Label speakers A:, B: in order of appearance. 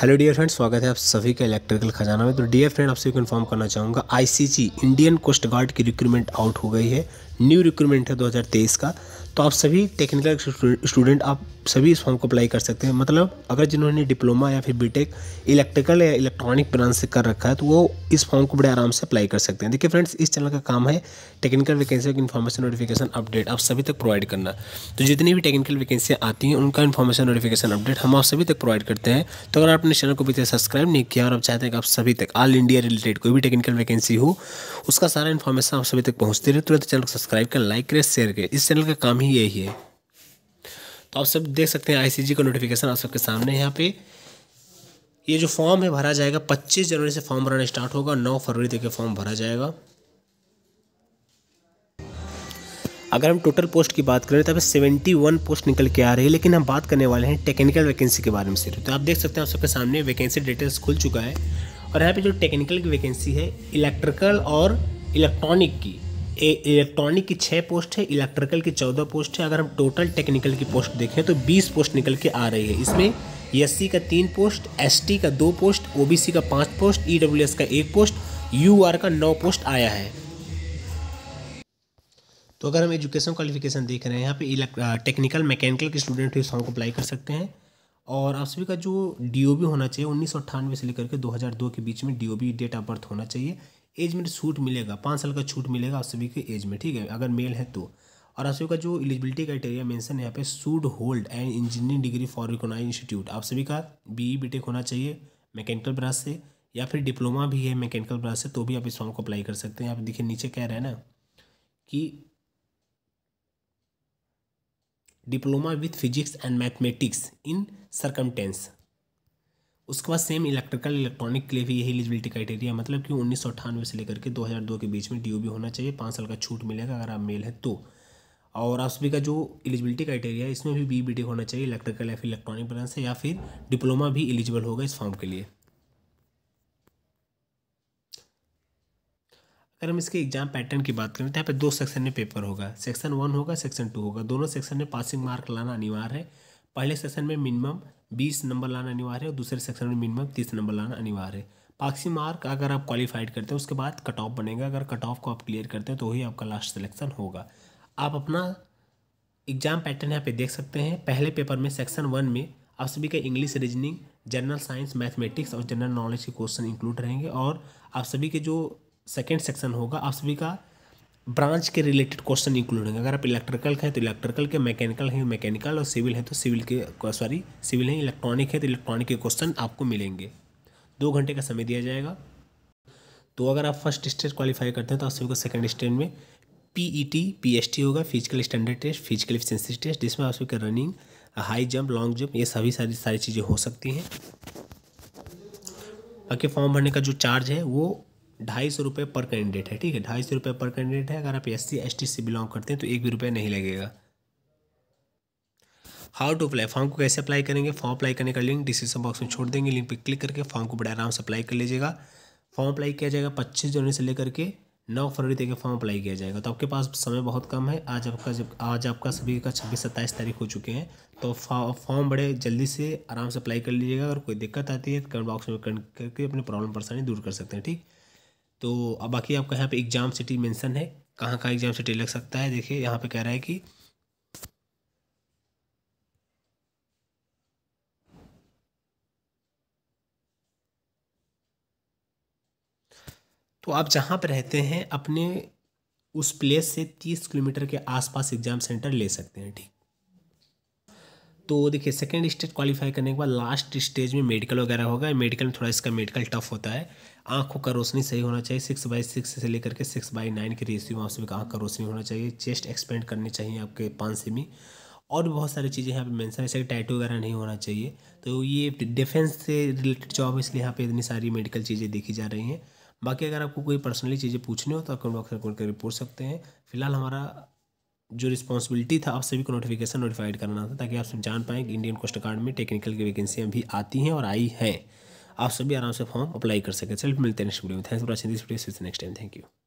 A: hello dear friend स्वागत है आप सभी का इलेक्ट्रिकल खजाना में तो डियर फ्रेंड आपसे इन्फॉर्म करना चाहूँगा आईसीसी इंडियन कोस्ट गार्ड की रिक्रूटमेंट आउट हो गई है न्यू रिक्रूटमेंट है 2023 का तो आप सभी टेक्निकल स्टूडेंट आप सभी इस फॉर्म को अप्लाई कर सकते हैं मतलब अगर जिन्होंने डिप्लोमा या फिर बीटेक इलेक्ट्रिकल या इलेक्ट्रॉनिक ब्रांच से कर रखा है तो वो इस फॉर्म को बड़े आराम से अप्लाई कर सकते हैं देखिए फ्रेंड्स इस चैनल का काम है टेक्निकल वैकेंसी की इन्फॉर्मेशन नोटिफिकेशन अपडेट आप सभी तक प्रोवाइड करना तो जितनी भी टेक्निकल वैकेंसियाँ आती हैं उनका इन्फॉर्मेशन नोटिफिकेशन अपडेट हम आप सभी तक प्रोवाइड करते हैं तो अगर आपने चैनल को पीछे सब्सक्राइब नहीं किया और आप चाहते हैं कि आप सभी तक ऑल इंडिया रिलेटेड कोई भी टेक्निकल वैकेंसी हो उसका सारा इन्फॉर्मेशन आप सभी तक पहुँचते रहे तुरंत चैनल को सब्सक्राइब करें लाइक करें शेयर करें इस चैनल का काम ही यही है तो आप सब देख सकते हैं आईसीजी का नोटिफिकेशन आप सबके सामने यहाँ पे ये जो फॉर्म है भरा जाएगा पच्चीस जनवरी से फॉर्म भराना स्टार्ट होगा नौ फरवरी तक ये फॉर्म भरा जाएगा अगर हम टोटल पोस्ट की बात करें तो अभी सेवेंटी वन पोस्ट निकल के आ रही है लेकिन हम बात करने वाले हैं टेक्निकल वैकेंसी के बारे में सिर्फ तो आप देख सकते हैं आप सबके सामने वैकेंसी डिटेल्स खुल चुका है और यहाँ पे जो टेक्निकल की वैकेंसी है इलेक्ट्रिकल और इलेक्ट्रॉनिक की इलेक्ट्रॉनिक की छः पोस्ट है इलेक्ट्रिकल की चौदह पोस्ट है अगर हम टोटल टेक्निकल की पोस्ट देखें तो बीस पोस्ट निकल के आ रही है इसमें एस का तीन पोस्ट एस का दो पोस्ट ओ का पाँच पोस्ट ई का एक पोस्ट यू का नौ पोस्ट आया है तो अगर हम एजुकेशन क्वालिफिकेशन देख रहे हैं यहाँ पे टेक्निकल मैकेनिकल के स्टूडेंट इस फॉर्म को अप्लाई कर सकते हैं और आप सभी का जो डीओबी होना चाहिए उन्नीस से लेकर के 2002 के बीच में डीओबी डेट ऑफ बर्थ होना चाहिए एज में छूट तो मिलेगा पाँच साल का छूट मिलेगा आप सभी के एज में ठीक है अगर मेल है तो और आप सभी का जो एलिजिबिलिटी क्राइटेरिया मेंशन यहाँ पे should hold and engineering degree for recognise institute आप सभी का बी ई बी होना चाहिए मैकेनिकल ब्रांच से या फिर डिप्लोमा भी है मैकेनिकल ब्रांच से तो भी आप इस फॉर्म को अप्लाई कर सकते हैं आप देखिए नीचे कह रहे हैं ना कि diploma with physics and mathematics in circumstance उसके बाद सेम इलेक्ट्रिकल इलेक्ट्रॉनिक के लिए भी यही एलिजिबिलिटी क्राइटेरिया मतलब कि उन्नीस से लेकर के 2002 के बीच में बी होना चाहिए पाँच साल का छूट मिलेगा अगर आप मेल है तो और आप सभी का जो एलिजिबिलिटी क्राइटेरिया है इसमें भी बी बी e होना चाहिए इलेक्ट्रिकल या फिर इलेक्ट्रॉनिक ब्रांच से या फिर डिप्लोमा भी एलिजिबल होगा इस फॉर्म के लिए अगर हम इसके एग्जाम पैटर्न की बात करें तो यहाँ पर दो सेक्शन में पेपर होगा सेक्शन वन होगा सेक्शन टू होगा दोनों सेक्शन में पासिंग मार्क लाना अनिवार्य है पहले सेक्शन में मिनिमम बीस नंबर लाना अनिवार्य है और दूसरे सेक्शन में मिनिमम तीस नंबर लाना अनिवार्य है पाक्सी मार्क अगर आप क्वालिफाइड करते हैं उसके बाद कट ऑफ बनेगा अगर कट ऑफ को आप क्लियर करते हैं तो ही आपका लास्ट सिलेक्शन होगा आप अपना एग्जाम पैटर्न यहाँ पे देख सकते हैं पहले पेपर में सेक्शन वन में आप सभी का English reasoning general science mathematics और जनरल नॉलेज के क्वेश्चन इंक्लूड रहेंगे और आप सभी के जो सेकेंड सेक्शन होगा आप सभी का ब्रांच के रिलेटेड क्वेश्चन इंक्लूड होंगे अगर आप इलेक्ट्रिकल हैं तो इलेक्ट्रिकल के मैकेनिकल हैं मैकेनिकल और सिविल हैं तो सिविल के सॉरी सिविल हैं इलेक्ट्रॉनिक है तो इलेक्ट्रॉनिक के क्वेश्चन आपको मिलेंगे दो घंटे का समय दिया जाएगा तो अगर आप फर्स्ट स्टेज क्वालिफाई करते हैं तो आप सभी को सेकेंड स्टेज में P E T P S T होगा physical standard test physical efficiency test जिसमें आप सभी का running high jump long jump ये सभी सारी सारी चीज़ें हो सकती हैं बाकी फॉर्म भरने का जो चार्ज है वो ढाई सौ रुपये पर कैंडिडेट है ठीक है ढाई सौ रुपये पर कैंडिडेट है अगर आप एस सी एस टी से बिलोंग करते हैं तो एक भी रुपये नहीं लगेगा हाउ टू अप्लाई फॉर्म को कैसे अप्लाई करेंगे फॉर्म अप्लाई करने का लिंक डिस्क्रिप्शन बॉक्स में छोड़ देंगे लिंक पर क्लिक करके फॉर्म को बड़े आराम से अप्लाई कर लीजिएगा फॉर्म अप्लाई किया जाएगा पच्चीस जनवरी से लेकर के नौ फरवरी तक फॉर्म अप्लाई किया जाएगा तो आपके पास समय बहुत कम है आज आपका जब आज आपका सभी का छब्बीस सत्ताईस तारीख हो चुके हैं तो फॉर्म बड़े जल्दी से आराम से अप्लाई कर लीजिएगा अगर कोई दिक्कत आती है तो कमेंट बॉक्स में करके अपनी प्रॉब्लम परेशानी दूर कर सकते हैं ठीक तो अब बाकी आपका यहाँ पे एग्ज़ाम सिटी मेंशन है कहाँ का एग्ज़ाम सिटी लग सकता है देखिए यहाँ पे कह रहा है कि तो आप जहाँ पर रहते हैं अपने उस प्लेस से तीस किलोमीटर के आसपास एग्ज़ाम सेंटर ले सकते हैं ठीक तो देखिए सेकेंड स्टेज क्वालिफाई करने के बाद लास्ट स्टेज में मेडिकल वगैरह होगा मेडिकल में थोड़ा इसका मेडिकल टफ होता है आँखों का रोशनी सही होना चाहिए सिक्स बाई सिक्स से लेकर के सिक्स बाई नाइन की रेशियो में आपसे आँख का रोशनी होना चाहिए चेस्ट एक्सपेंड करनी चाहिए आपके पाँच सेमी और भी बहुत सारी चीज़ें यहाँ पे मैंसन जैसे टैटू वगैरह नहीं होना चाहिए तो ये डिफेंस से रिलेटेड जॉब है इसलिए यहाँ पे इतनी सारी मेडिकल चीज़ें देखी जा रही हैं बाकी अगर आपको कोई पर्सनली चीज़ें पूछनी हो तो आप कमेंट बॉक्स में कमेंट करके पूछ सकते हैं फिलहाल हमारा जो रिस्पॉन्सिबिलिटी था आप सभी को नोटिफिकेशन नोटिफाइड करना था ताकि आप सब जान पाएँ कि इंडियन कोस्ट गार्ड में टेक्निकल की वैकेंसियाँ भी आती हैं और आई हैं आप सभी आराम से फॉर्म अप्लाई कर सकें चल मिलते हैं नेक्स्ट वीडियो में thanks for watching this video next time thank you